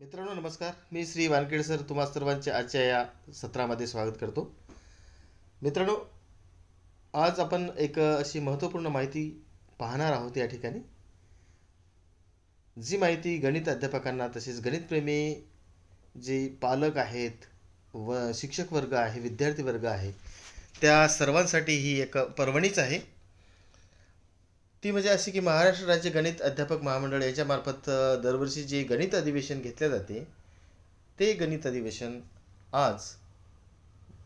मित्रांनो नमस्कार मी श्री वानखेड सर तुम्हा सर्वांचे आजच्या या सत्रामध्ये स्वागत करतो मित्रांनो आज आपण एक अशी महत्त्वपूर्ण माहिती पाहणार आहोत या ठिकाणी जी माहिती गणित अध्यापकांना तसेच गणितप्रेमी जे पालक आहेत व शिक्षक वर्ग आहे विद्यार्थी वर्ग आहे त्या सर्वांसाठी ही एक पर्वणीच आहे ती म्हणजे अशी की महाराष्ट्र राज्य गणित अध्यापक महामंडळ याच्यामार्फत दरवर्षी जे गणित अधिवेशन घेतले जाते ते गणित अधिवेशन आज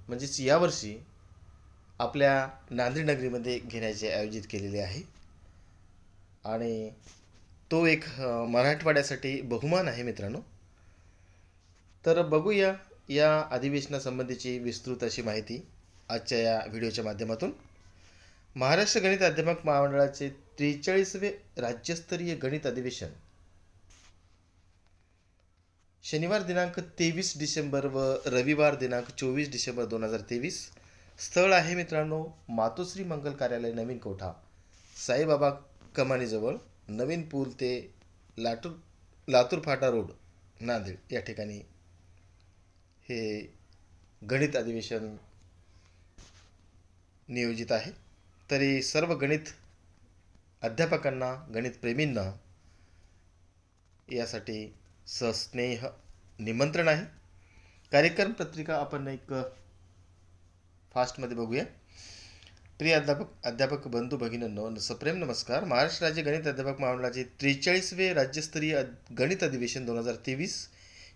म्हणजेच यावर्षी आपल्या नांदेड नगरीमध्ये घेण्याचे आयोजित केलेले आहे आणि तो एक मराठवाड्यासाठी बहुमान आहे मित्रांनो तर बघूया या अधिवेशनासंबंधीची विस्तृत अशी माहिती आजच्या या व्हिडिओच्या माध्यमातून महाराष्ट्र गणित अध्यापक महामंडळाचे त्रेचाळीसवे राज्यस्तरीय गणित अधिवेशन शनिवार दिनांक तेवीस डिसेंबर व रविवार दिनांक चोवीस डिसेंबर दोन हजार तेवीस स्थळ आहे मित्रांनो मातोश्री मंगल कार्यालय नवीन कोठा साईबाबा कमानीजवळ नवीन पूल ते लातूर लातूर फाटा रोड नांदेड या ठिकाणी हे गणित अधिवेशन नियोजित आहे तरी सर्व गणित अध्यापकांना गणितप्रेमींना यासाठी सस्नेह निमंत्रण आहे कार्यक्रम पत्रिका आपण एक फास्टमध्ये बघूया प्रिय अध्यापक अध्यापक बंधू भगिनींनो सप्रेम नमस्कार महाराष्ट्र राज्य गणित अध्यापक महामंडळाचे त्रेचाळीसवे राज्यस्तरीय गणित अधिवेशन दोन हजार तेवीस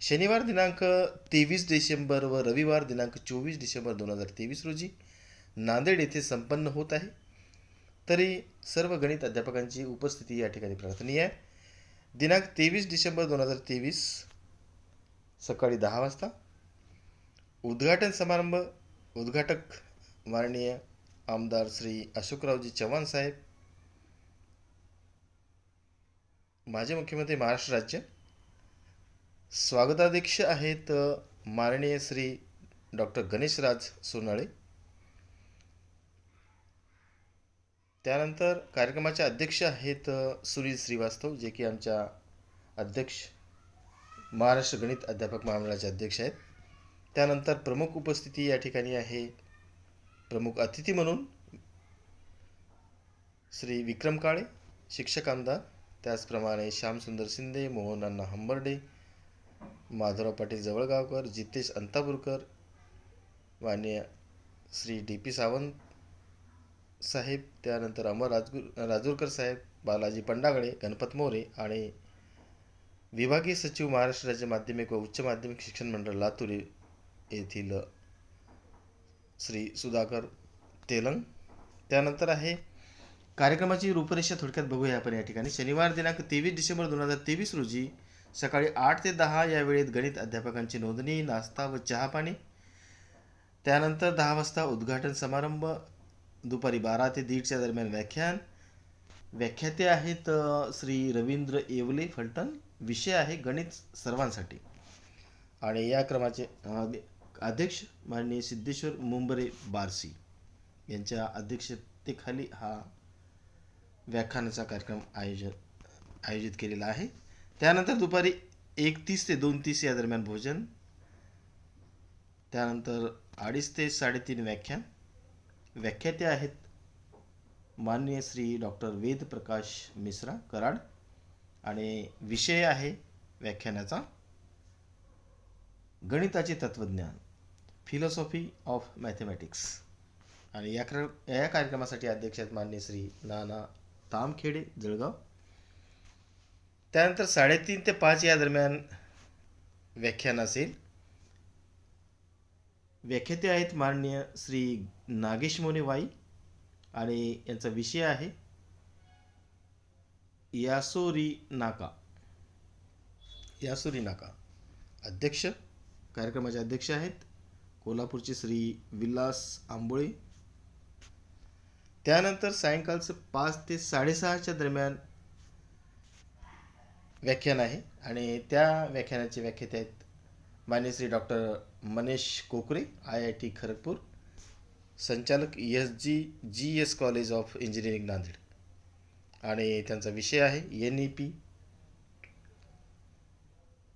शनिवार दिनांक तेवीस डिसेंबर व रविवार दिनांक चोवीस डिसेंबर दोन हजार तेवीस रोजी नांदेड येथे संपन्न होत आहे तरी सर्व गणित अध्यापकांची उपस्थिती या ठिकाणी प्रार्थनीय आहे दिनांक तेवीस डिसेंबर दोन हजार तेवीस सकाळी दहा वाजता उद्घाटन समारंभ उद्घाटक माननीय आमदार श्री अशोकरावजी चव्हाण साहेब माजी मुख्यमंत्री महाराष्ट्र राज्य स्वागताध्यक्ष आहेत माननीय श्री डॉक्टर गणेशराज सोनाळे त्यानंतर कार्यक्रमाचे अध्यक्ष आहेत सुनील श्रीवास्तव जे की आमच्या अध्यक्ष महाराष्ट्र गणित अध्यापक महामंडळाचे अध्यक्ष आहेत त्यानंतर प्रमुख उपस्थिती या ठिकाणी आहे प्रमुख अतिथी म्हणून श्री विक्रम काळे शिक्षक आमदार त्याचप्रमाणे श्यामसुंदर शिंदे अण्णा हंबर्डे माधवराव पाटील जवळगावकर जितेश अंतापूरकर मान्य श्री डी पी सावंत साहेब त्यानंतर अमर राजगुर राजूरकर साहेब बालाजी पंडागळे गणपत मोरे आणि विभागीय सचिव महाराष्ट्र राज्य माध्यमिक व उच्च माध्यमिक शिक्षण मंडळ लातूर येथील श्री सुधाकर तेलंग त्यानंतर आहे कार्यक्रमाची रूपरेषा थोडक्यात बघूया आपण या ठिकाणी शनिवार दिनांक तेवीस डिसेंबर दोन हजार तेवीस रोजी सकाळी आठ ते दहा या वेळेत गणित अध्यापकांची नोंदणी नाश्ता व चहापाणी त्यानंतर दहा वाजता उद्घाटन समारंभ दुपारी बारा ते दीडच्या दरम्यान व्याख्यान व्याख्याते आहेत श्री रवींद्र येवले फलटण विषय आहे गणित सर्वांसाठी आणि या क्रमाचे अध्यक्ष माननीय सिद्धेश्वर मुंबरे बारसी यांच्या अध्यक्षतेखाली हा व्याख्यानाचा कार्यक्रम आयोजित आयोजित केलेला आहे त्यानंतर दुपारी एक तीस ते दोन तीस या दरम्यान भोजन त्यानंतर अडीच ते साडेतीन व्याख्यान व्याख्याते आहेत माननीय श्री डॉक्टर प्रकाश मिश्रा कराड आणि विषय आहे व्याख्यानाचा गणिताचे तत्त्वज्ञान फिलॉसॉफी ऑफ मॅथमॅटिक्स आणि या क्र या कार्यक्रमासाठी अध्यक्ष आहेत मान्य श्री नाना तामखेडे जळगाव त्यानंतर साडेतीन ते पाच या दरम्यान व्याख्यान असेल व्याख्याते आहेत माननीय श्री मोने वाई आणि यांचा विषय आहे यासोरी नाका यासोरी नाका अध्यक्ष कार्यक्रमाचे अध्यक्ष आहेत कोल्हापूरचे श्री विलास आंबोळे त्यानंतर सायंकाळचं पाच ते साडेसहाच्या दरम्यान व्याख्यान आहे आणि त्या व्याख्यानाचे व्याख्याते आहेत मान्य श्री डॉक्टर मनेश कोकरे आय आय टी खरगपूर संचालक S G G S college of engineering Nanded आणि त्यांचा विषय आहे N E P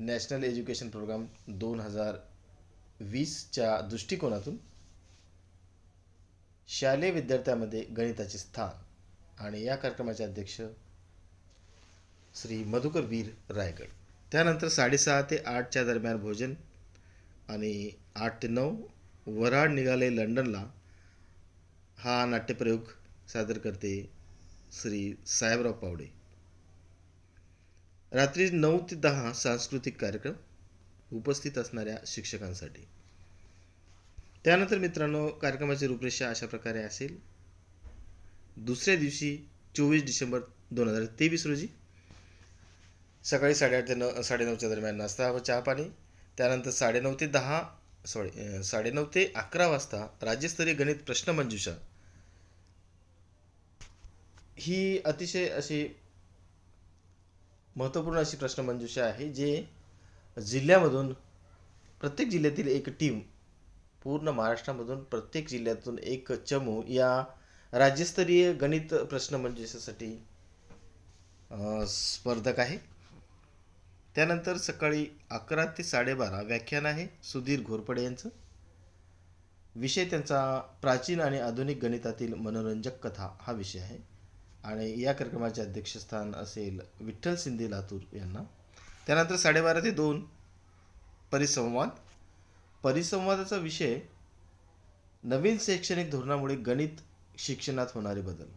national education programme दोन हजार वीसच्या दृष्टिकोनातून शालेय विद्यार्थ्यामध्ये गणिताचे स्थान आणि या कार्यक्रमाचे अध्यक्ष श्री मधुकर वीर रायगड त्यानंतर साडेसहा ते आठच्या दरम्यान भोजन आणि आठ ते नऊ वराड निघाले लंडनला हा नाट्यप्रयोग सादर करते श्री साहेबराव पावडे रात्री नऊ ते दहा सांस्कृतिक कार्यक्रम उपस्थित असणाऱ्या शिक्षकांसाठी त्यानंतर मित्रांनो कार्यक्रमाची रूपरेषा अशा प्रकारे असेल दुसऱ्या दिवशी चोवीस डिसेंबर दोन हजार तेवीस रोजी सकाळी साडेआठ ते नऊ साडेनऊच्या दरम्यान नाश्ता व चहा पाणी त्यानंतर साडेनऊ ते दहा सॉरी साडेनऊ ते अकरा वाजता राज्यस्तरीय गणित प्रश्नमंजुषा ही अतिशय अशी महत्त्वपूर्ण अशी प्रश्नमंजुषा आहे जे जिल्ह्यामधून प्रत्येक जिल्ह्यातील एक टीम पूर्ण महाराष्ट्रामधून प्रत्येक जिल्ह्यातून एक चमू या राज्यस्तरीय गणित प्रश्नमंजुषासाठी स्पर्धक आहे त्यानंतर सकाळी अकरा ते साडेबारा व्याख्यान आहे सुधीर घोरपडे यांचं विषय त्यांचा प्राचीन आणि आधुनिक गणितातील मनोरंजक कथा हा विषय आहे आणि या कार्यक्रमाचे अध्यक्षस्थान असेल विठ्ठल सिंधे लातूर यांना त्यानंतर साडेबारा ते दोन परिसंवाद परिसंवादाचा विषय नवीन शैक्षणिक धोरणामुळे गणित शिक्षणात होणारे बदल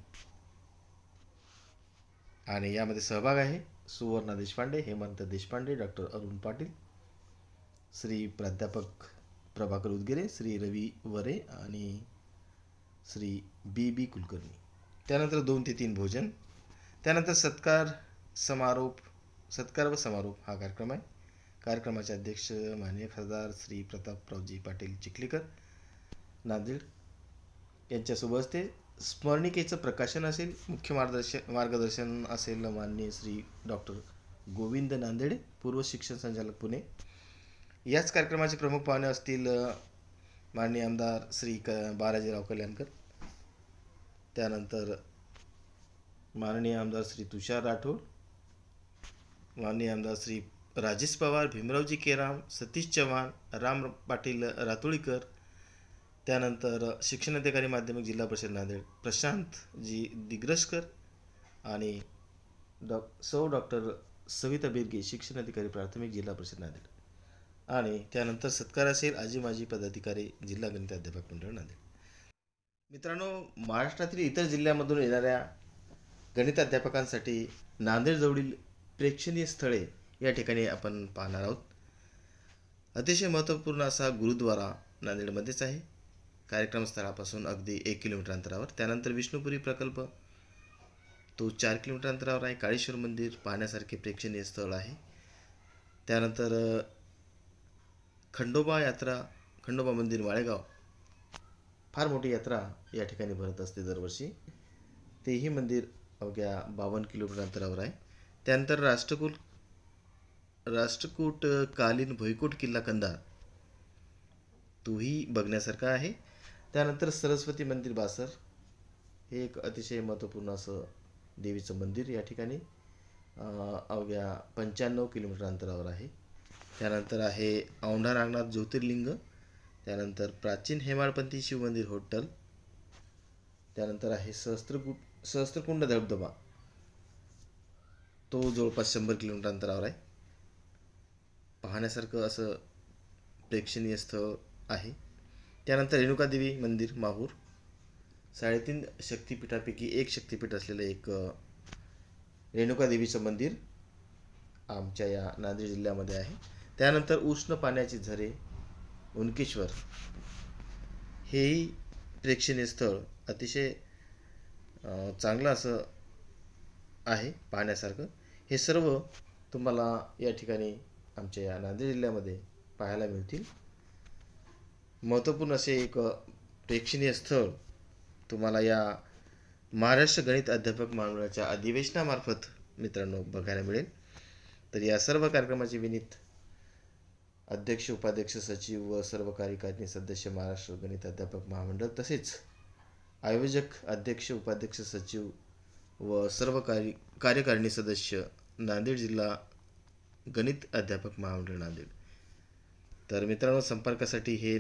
आणि यामध्ये सहभाग आहे सुवर्णा देशपांडे हेमंत देशपांडे डॉक्टर अरुण पाटील श्री प्राध्यापक प्रभाकर उदगिरे श्री रवी वरे आणि श्री बी बी कुलकर्णी त्यानंतर दोन ते तीन भोजन त्यानंतर सत्कार समारोप सत्कार व समारोप हा कार्यक्रम आहे कार्यक्रमाचे अध्यक्ष माननीय खासदार श्री प्रतापरावजी पाटील चिखलीकर नांदेड यांच्यासोबत ते स्मरणिकेचं प्रकाशन असेल मुख्य मार्गदर्शन मार्गदर्शन असेल माननीय श्री डॉक्टर गोविंद नांदेडे पूर्व शिक्षण संचालक पुणे याच कार्यक्रमाचे प्रमुख पाहुणे असतील माननीय आमदार श्री क बालाजीराव कल्याणकर त्यानंतर माननीय आमदार श्री तुषार राठोड माननीय आमदार श्री राजेश पवार भीमरावजी केराम सतीश चव्हाण राम पाटील रातोळीकर त्यानंतर शिक्षणाधिकारी माध्यमिक जिल्हा परिषद नांदेड जी दिग्रसकर आणि डॉ सौ डॉक्टर सविता बिर्गे शिक्षणाधिकारी प्राथमिक जिल्हा परिषद नांदेड आणि त्यानंतर असेल आजी माजी पदाधिकारी जिल्हा गणित अध्यापक मंडळ नांदेड मित्रांनो महाराष्ट्रातील इतर जिल्ह्यामधून येणाऱ्या गणित अध्यापकांसाठी नांदेडजवळील प्रेक्षणीय स्थळे या ठिकाणी आपण पाहणार आहोत अतिशय महत्त्वपूर्ण असा गुरुद्वारा नांदेडमध्येच आहे कार्यक्रमस्थळापासून अगदी एक किलोमीटर अंतरावर त्यानंतर विष्णुपुरी प्रकल्प तो चार किलोमीटर अंतरावर आहे काळेश्वर मंदिर पाहण्यासारखे प्रेक्षणीय स्थळ आहे त्यानंतर खंडोबा यात्रा खंडोबा मंदिर माळेगाव फार मोठी यात्रा या ठिकाणी भरत असते दरवर्षी तेही मंदिर अवघ्या बावन्न किलोमीटर अंतरावर आहे त्यानंतर राष्ट्रकुल राष्ट्रकूट कालीन भोईकोट किल्ला कंदार तोही बघण्यासारखा आहे त्यानंतर सरस्वती मंदिर बासर हे एक अतिशय महत्त्वपूर्ण असं देवीचं मंदिर या ठिकाणी अवघ्या पंच्याण्णव किलोमीटर अंतरावर आहे त्यानंतर आहे औंढा नागनाथ ज्योतिर्लिंग त्यानंतर प्राचीन हेमाळपंथी शिवमंदिर होटल त्यानंतर आहे सहस्त्रकु सहस्त्रकुंड धबधबा तो जवळपास शंभर किलोमीटर अंतरावर आहे पाहण्यासारखं असं प्रेक्षणीय स्थळ आहे त्यानंतर रेणुकादेवी मंदिर माहूर साडेतीन शक्तिपीठापैकी एक शक्तिपीठ असलेलं एक रेणुकादेवीचं मंदिर आमच्या या नांदेड जिल्ह्यामध्ये आहे त्यानंतर उष्ण पाण्याची झरे उनकेश्वर हेही प्रेक्षणीय स्थळ अतिशय चांगलं असं आहे पाहण्यासारखं हे सर्व तुम्हाला या ठिकाणी आमच्या या नांदेड जिल्ह्यामध्ये पाहायला मिळतील महत्त्वपूर्ण असे एक प्रेक्षणीय स्थळ तुम्हाला या महाराष्ट्र गणित अध्यापक मंडळाच्या अधिवेशनामार्फत मित्रांनो बघायला मिळेल तर या सर्व कार्यक्रमाचे विनीत अध्यक्ष उपाध्यक्ष सचिव व सर्व कार्यकारिणी सदस्य महाराष्ट्र गणित अध्यापक महामंडळ तसेच आयोजक अध्यक्ष उपाध्यक्ष सचिव व सर्व कार्य कार्यकारिणी सदस्य नांदेड जिल्हा गणित अध्यापक महामंडळ नांदेड तर मित्रांनो संपर्कासाठी हे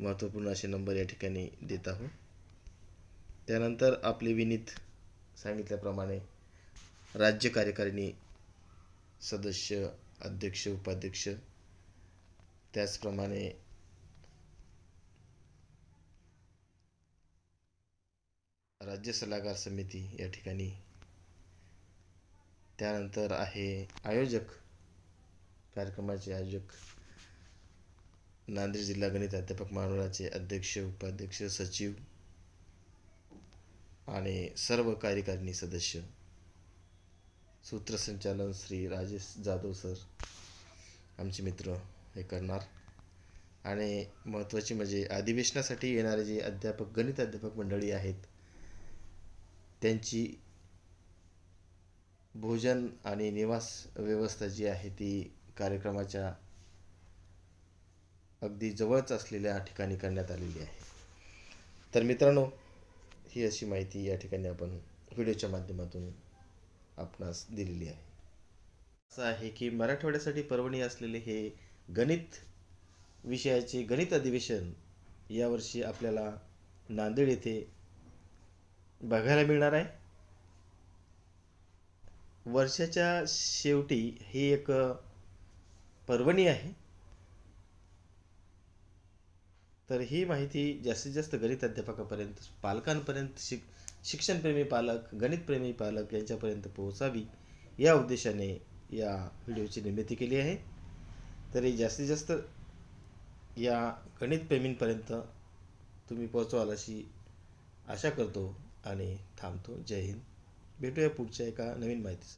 महत्त्वपूर्ण असे नंबर या ठिकाणी देत आहोत त्यानंतर आपले विनीत सांगितल्याप्रमाणे राज्य कार्यकारिणी सदस्य अध्यक्ष उपाध्यक्ष त्याचप्रमाणे राज्य सल्लागार समिती या ठिकाणी त्यानंतर आहे आयोजक कार्यक्रमाचे आयोजक नांदेड जिल्हा गणित अध्यापक मंडळाचे अध्यक्ष उपाध्यक्ष सचिव आणि सर्व कार्यकारिणी सदस्य सूत्रसंचालन श्री राजेश जाधव सर आमचे मित्र हे करणार आणि महत्त्वाची म्हणजे अधिवेशनासाठी येणारे जे अध्यापक गणित अध्यापक मंडळी आहेत त्यांची भोजन आणि निवास व्यवस्था जी आहे ती कार्यक्रमाच्या अगदी जवळच असलेल्या ठिकाणी करण्यात आलेली आहे तर मित्रांनो ही अशी माहिती या ठिकाणी आपण व्हिडिओच्या माध्यमातून आपणास दिलेली आहे असं आहे की मराठवाड्यासाठी पर्वणी असलेले हे गणित विषयाचे गणित अधिवेशन यावर्षी आपल्याला नांदेड येथे बघायला मिळणार आहे वर्षाच्या शेवटी ही एक पर्वणी आहे तर ही माहिती जास्तीत जास्त गणित अध्यापकापर्यंत पालकांपर्यंत शिक शिक्षणप्रेमी पालक गणितप्रेमी पालक यांच्यापर्यंत पोहोचावी या उद्देशाने या व्हिडिओची निर्मिती केली आहे तरी जास्तीत जास्त या गणितप्रेमींपर्यंत तुम्ही पोहोचवाल अशी आशा करतो आणि थांबतो जय हिंद भेटूया पुढच्या एका नवीन माहितीसाठी